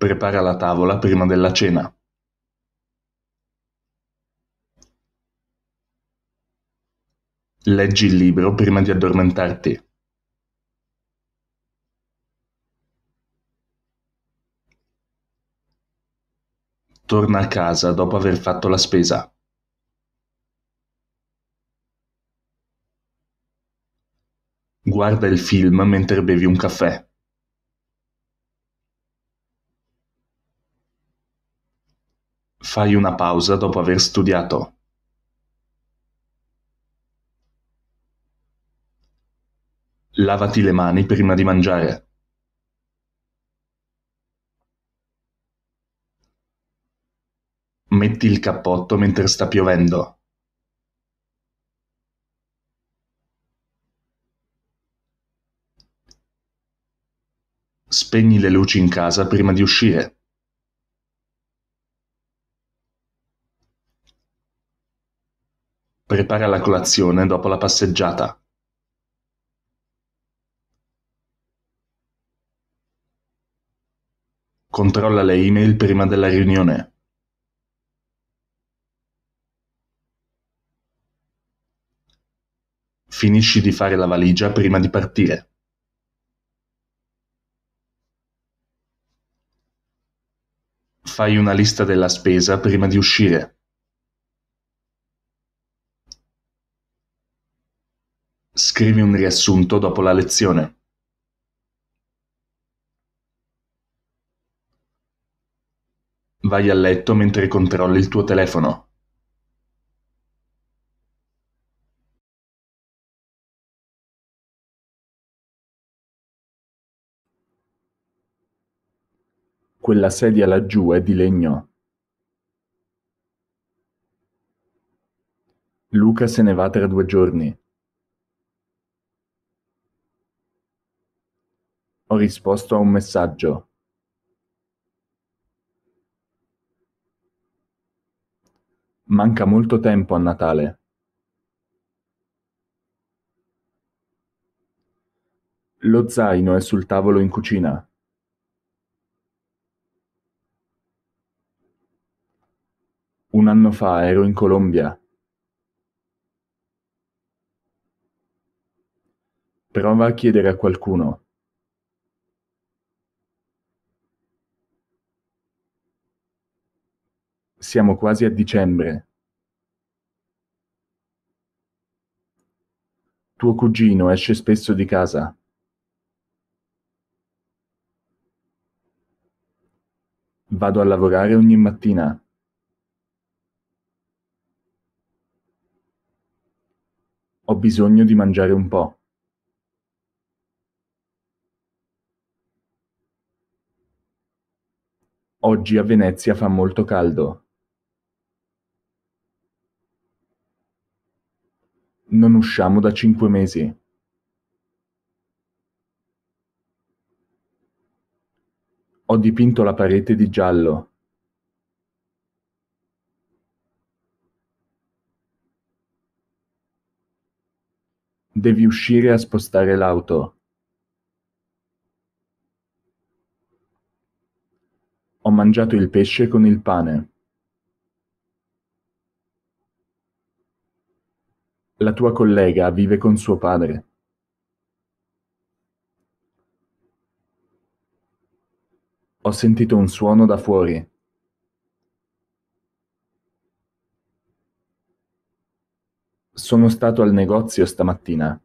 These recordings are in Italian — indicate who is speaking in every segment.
Speaker 1: Prepara la tavola prima della cena.
Speaker 2: Leggi il libro prima di addormentarti. Torna a casa dopo aver fatto la spesa. Guarda il film mentre bevi un caffè. Fai una pausa dopo aver studiato. Lavati le mani prima di mangiare. Metti il cappotto mentre sta piovendo. Spegni le luci in casa prima di uscire. Prepara la colazione dopo la passeggiata. Controlla le email prima della riunione. Finisci di fare la valigia prima di partire. Fai una lista della spesa prima di uscire. scrivi un riassunto dopo la lezione. Vai a letto
Speaker 1: mentre controlli il tuo telefono. Quella sedia laggiù è di legno.
Speaker 2: Luca se ne va tra due giorni. Ho risposto a un messaggio. Manca molto tempo a Natale. Lo zaino è sul tavolo in cucina. Un anno fa ero in Colombia. Prova a chiedere a qualcuno. Siamo quasi a dicembre. Tuo cugino esce spesso di casa. Vado a lavorare ogni mattina. Ho bisogno di mangiare un po'. Oggi a Venezia fa molto caldo. non usciamo da cinque mesi. Ho dipinto la parete di giallo. Devi uscire a spostare l'auto. Ho mangiato il pesce con il pane. La tua collega vive con suo padre. Ho sentito un suono da fuori. Sono stato al negozio stamattina.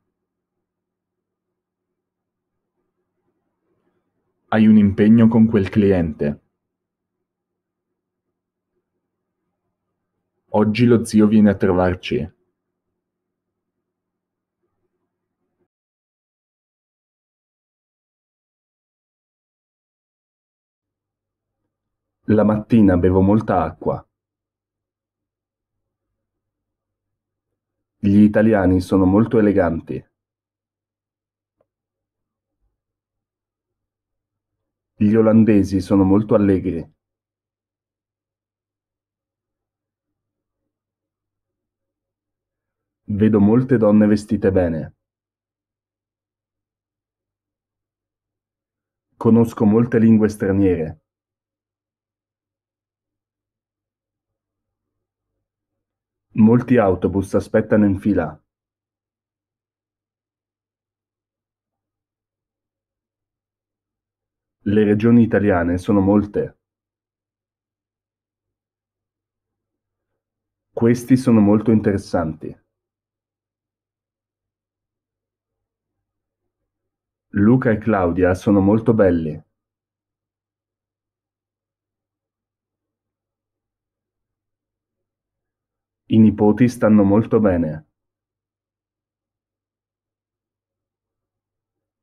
Speaker 2: Hai un impegno con quel cliente.
Speaker 1: Oggi lo zio viene a trovarci. La mattina bevo molta
Speaker 2: acqua. Gli italiani sono molto eleganti. Gli olandesi sono molto allegri. Vedo molte donne vestite bene. Conosco molte lingue straniere. Molti autobus aspettano in fila. Le regioni italiane sono molte. Questi sono molto interessanti. Luca e Claudia sono molto belli. I nipoti stanno molto bene.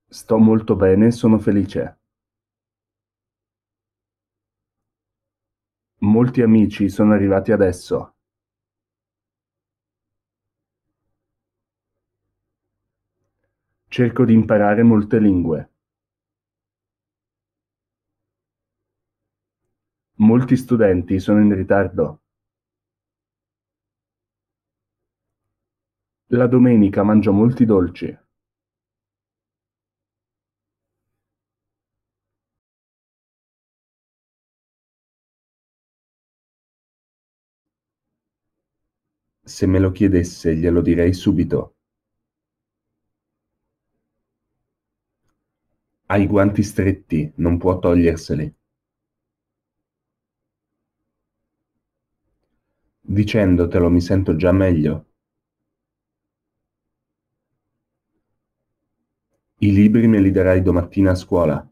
Speaker 2: Sto molto bene, sono felice. Molti amici sono arrivati adesso. Cerco di imparare molte lingue. Molti studenti sono in ritardo. La
Speaker 1: domenica mangiò molti dolci. Se me lo chiedesse glielo direi subito.
Speaker 2: Ha i guanti stretti, non può toglierseli. Dicendotelo mi sento già meglio. I libri me li darai domattina a scuola.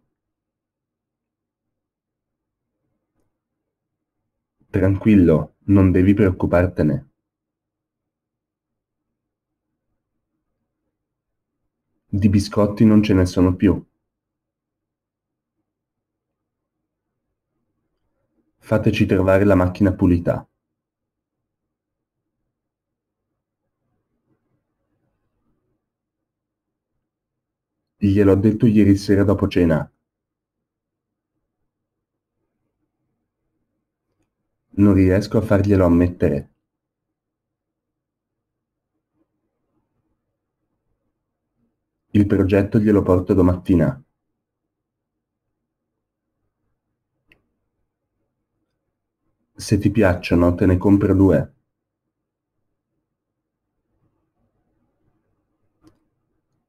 Speaker 2: Tranquillo, non devi preoccupartene. Di biscotti non ce ne sono più. Fateci trovare la macchina pulita. Gliel'ho detto ieri sera dopo cena. Non riesco a farglielo ammettere. Il progetto glielo porto domattina. Se ti piacciono, te ne compro due.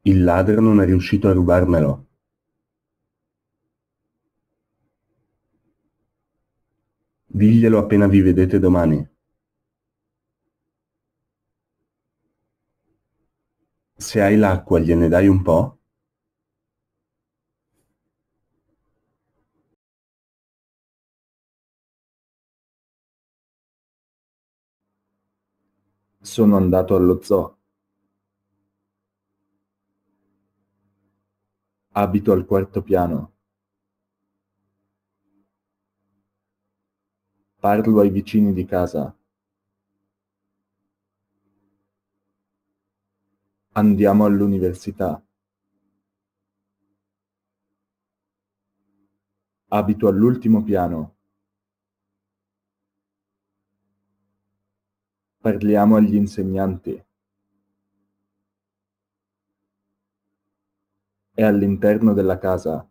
Speaker 2: Il ladro non è riuscito a rubarmelo. Diglielo appena vi vedete domani.
Speaker 1: Se hai l'acqua gliene dai un po'? Sono andato allo zoo.
Speaker 2: Abito al quarto piano. Parlo ai vicini di casa. Andiamo all'università. Abito all'ultimo piano. Parliamo agli insegnanti. è all'interno della casa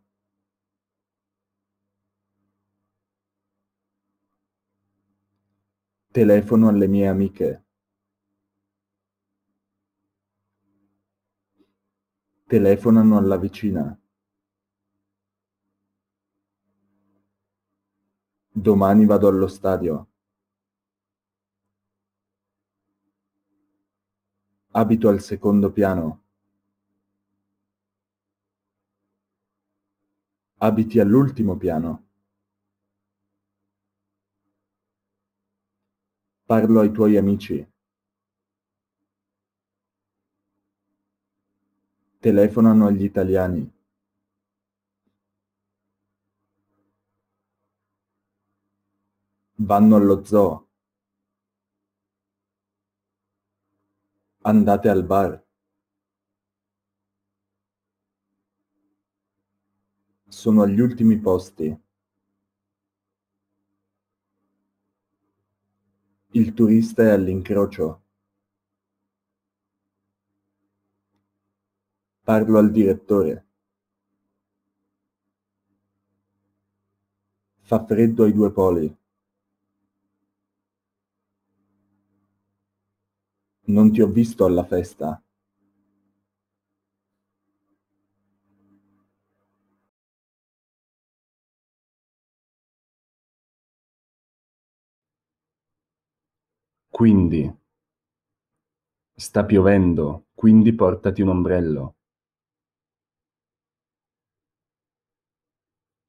Speaker 2: Telefono alle mie amiche. Telefonano alla vicina. Domani vado allo stadio. Abito al secondo piano. Abiti all'ultimo piano. Parlo ai tuoi amici. Telefonano agli italiani. Vanno allo zoo. Andate al bar. sono agli ultimi posti. Il turista è all'incrocio. Parlo al direttore. Fa freddo ai due poli. Non ti ho visto alla festa.
Speaker 1: Quindi, sta piovendo,
Speaker 2: quindi portati un ombrello.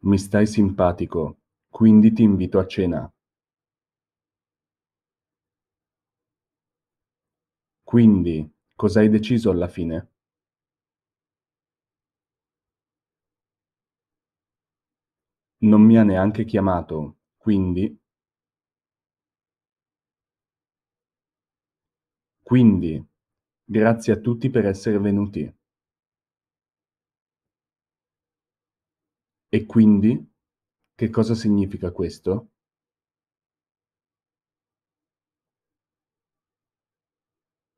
Speaker 2: Mi stai simpatico, quindi ti invito a cena. Quindi, cosa hai deciso alla fine? Non mi ha neanche chiamato, quindi Quindi, grazie a tutti per essere venuti. E quindi, che cosa significa questo?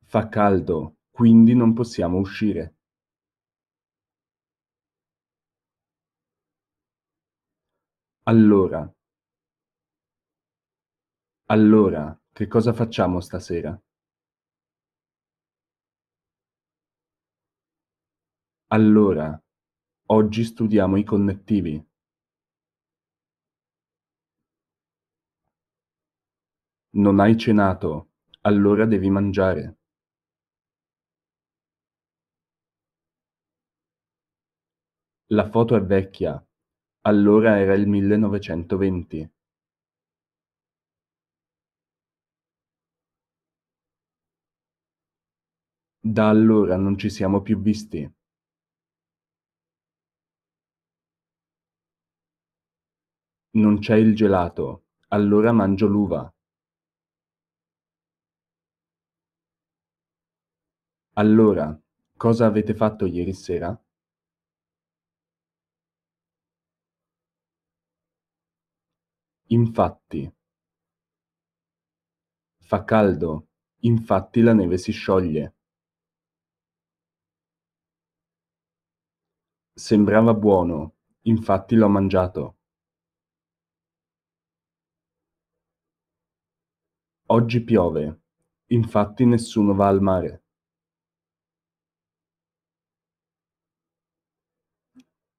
Speaker 2: Fa caldo, quindi non possiamo uscire. Allora, allora, che cosa facciamo stasera? Allora, oggi studiamo i connettivi. Non hai cenato, allora devi mangiare. La foto è vecchia, allora era il 1920. Da allora non ci siamo più visti. Non c'è il gelato, allora mangio l'uva. Allora, cosa avete fatto ieri sera? Infatti. Fa caldo, infatti la neve si scioglie. Sembrava buono, infatti l'ho mangiato. Oggi piove, infatti nessuno va al mare.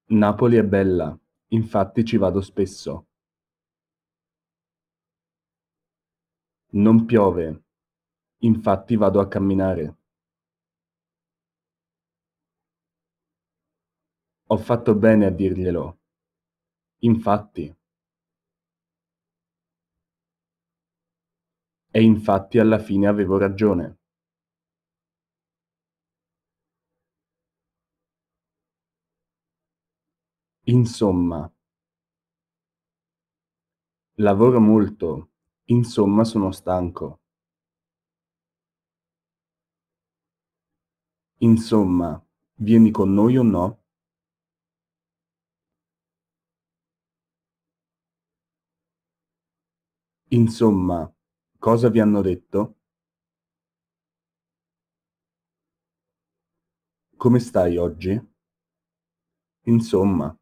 Speaker 2: Napoli è bella, infatti ci vado spesso. Non piove, infatti vado a camminare. Ho fatto bene a dirglielo. Infatti. E infatti alla fine avevo ragione. Insomma. Lavoro molto. Insomma sono stanco. Insomma, vieni con noi o no? Insomma, Cosa vi hanno detto? Come stai oggi? Insomma.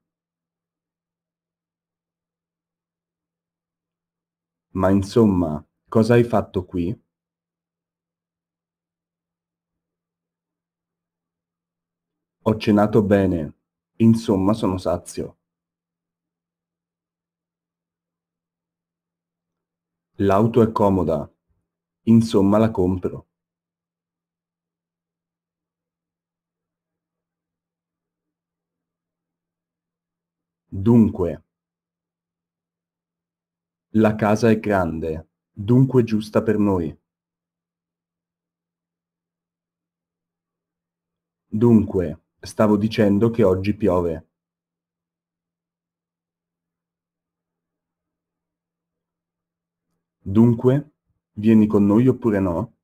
Speaker 2: Ma insomma, cosa hai fatto qui? Ho cenato bene. Insomma, sono sazio. L'auto è comoda, insomma la compro. Dunque. La casa è grande, dunque giusta per noi. Dunque, stavo dicendo che oggi piove. Dunque, vieni con noi oppure no?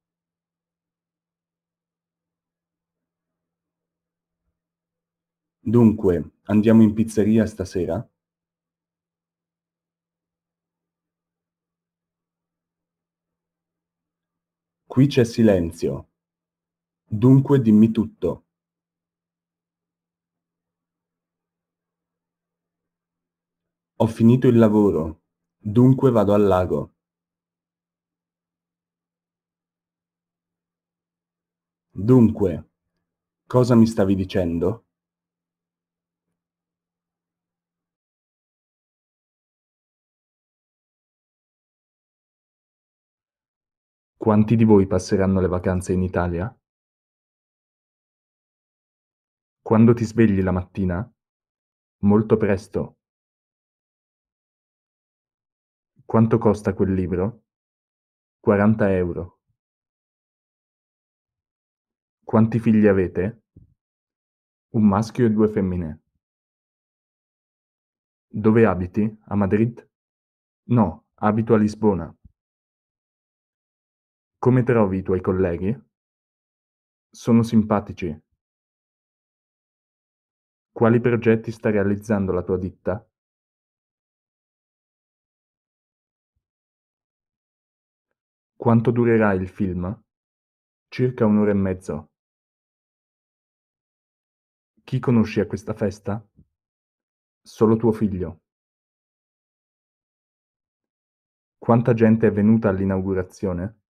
Speaker 2: Dunque, andiamo in pizzeria stasera? Qui c'è silenzio. Dunque dimmi tutto. Ho finito il lavoro, dunque vado al lago. Dunque,
Speaker 1: cosa mi stavi dicendo? Quanti di voi passeranno le vacanze in Italia? Quando ti svegli la mattina? Molto presto. Quanto costa quel libro? 40 euro. Quanti figli avete? Un maschio e due femmine.
Speaker 2: Dove abiti? A Madrid? No, abito a Lisbona.
Speaker 1: Come trovi i tuoi colleghi? Sono simpatici. Quali progetti sta realizzando la tua ditta? Quanto durerà il film? Circa un'ora e mezzo. Chi conosci a questa festa? Solo tuo figlio. Quanta gente è venuta all'inaugurazione?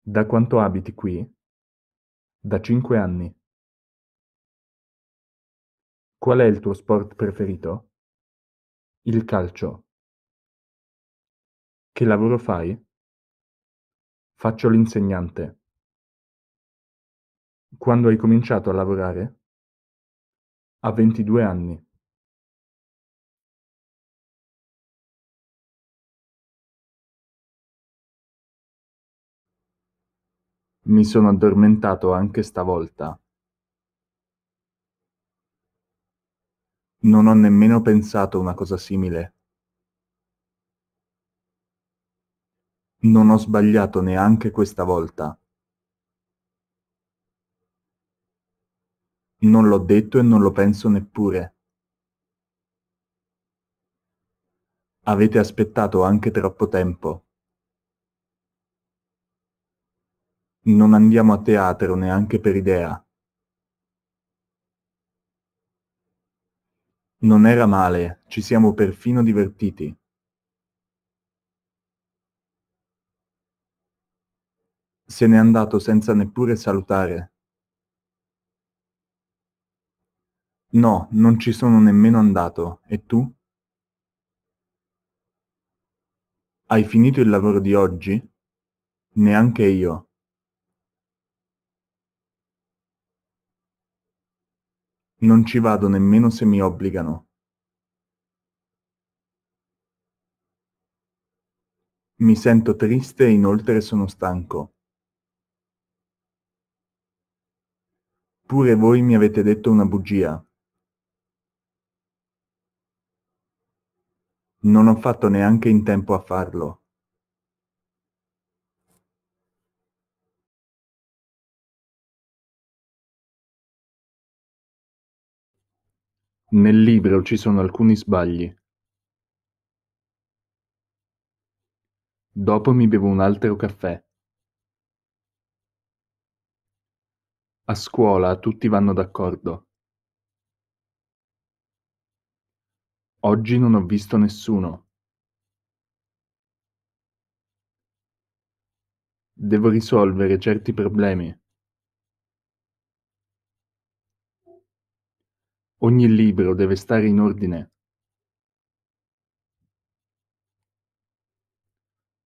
Speaker 1: Da quanto abiti qui? Da cinque anni. Qual è il tuo sport preferito? Il calcio. Che lavoro fai? Faccio l'insegnante. Quando hai cominciato a lavorare? A 22 anni. Mi sono addormentato anche stavolta.
Speaker 2: Non ho nemmeno pensato una cosa simile. Non ho sbagliato neanche questa volta. Non l'ho detto e non lo penso neppure. Avete aspettato anche troppo tempo. Non andiamo a teatro neanche per idea. Non era male, ci siamo perfino divertiti. Se n'è andato senza neppure salutare. No, non ci sono nemmeno andato. E tu? Hai finito il lavoro di oggi? Neanche io. Non ci vado nemmeno se mi obbligano. Mi sento triste e inoltre sono stanco. Pure voi mi avete detto una bugia.
Speaker 1: Non ho fatto neanche in tempo a farlo. Nel libro ci sono alcuni sbagli.
Speaker 2: Dopo mi bevo un altro caffè. A scuola tutti vanno d'accordo. Oggi non ho visto nessuno. Devo risolvere certi problemi. Ogni libro deve stare in ordine.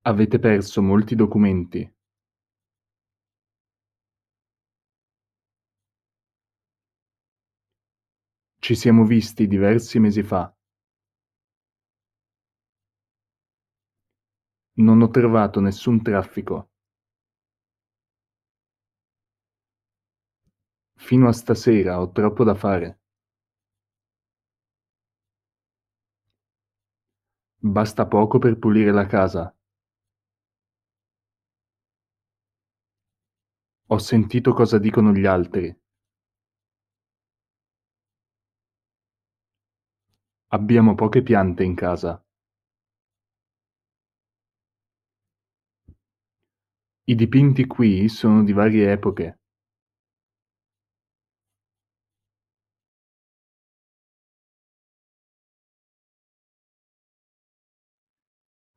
Speaker 2: Avete perso molti documenti. Ci siamo visti diversi mesi fa. Non ho trovato nessun traffico. Fino a stasera ho troppo da fare. Basta poco per pulire la casa. Ho sentito cosa dicono gli altri. Abbiamo poche piante in casa.
Speaker 1: I dipinti qui sono di varie epoche.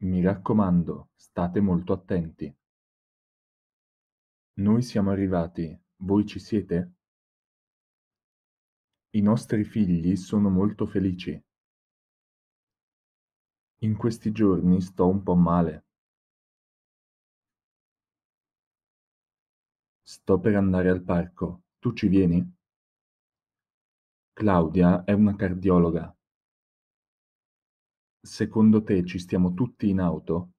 Speaker 1: Mi raccomando, state molto attenti.
Speaker 2: Noi siamo arrivati, voi ci siete? I nostri figli sono molto felici. In questi giorni sto un po' male. Sto per andare al parco, tu ci vieni? Claudia è una cardiologa. Secondo te ci stiamo tutti in auto?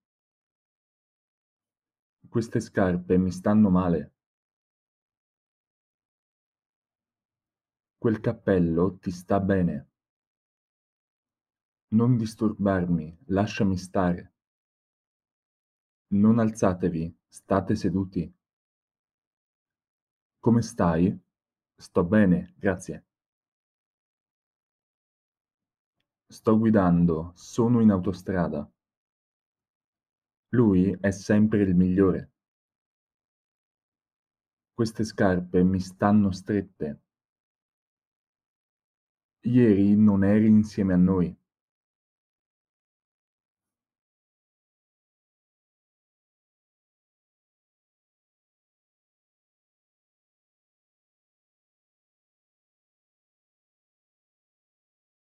Speaker 2: Queste scarpe mi stanno male. Quel cappello ti sta bene. Non disturbarmi, lasciami stare. Non alzatevi, state seduti. Come stai? Sto bene, grazie. Sto guidando, sono in autostrada. Lui è sempre il migliore. Queste scarpe mi stanno strette.
Speaker 1: Ieri non eri insieme a noi.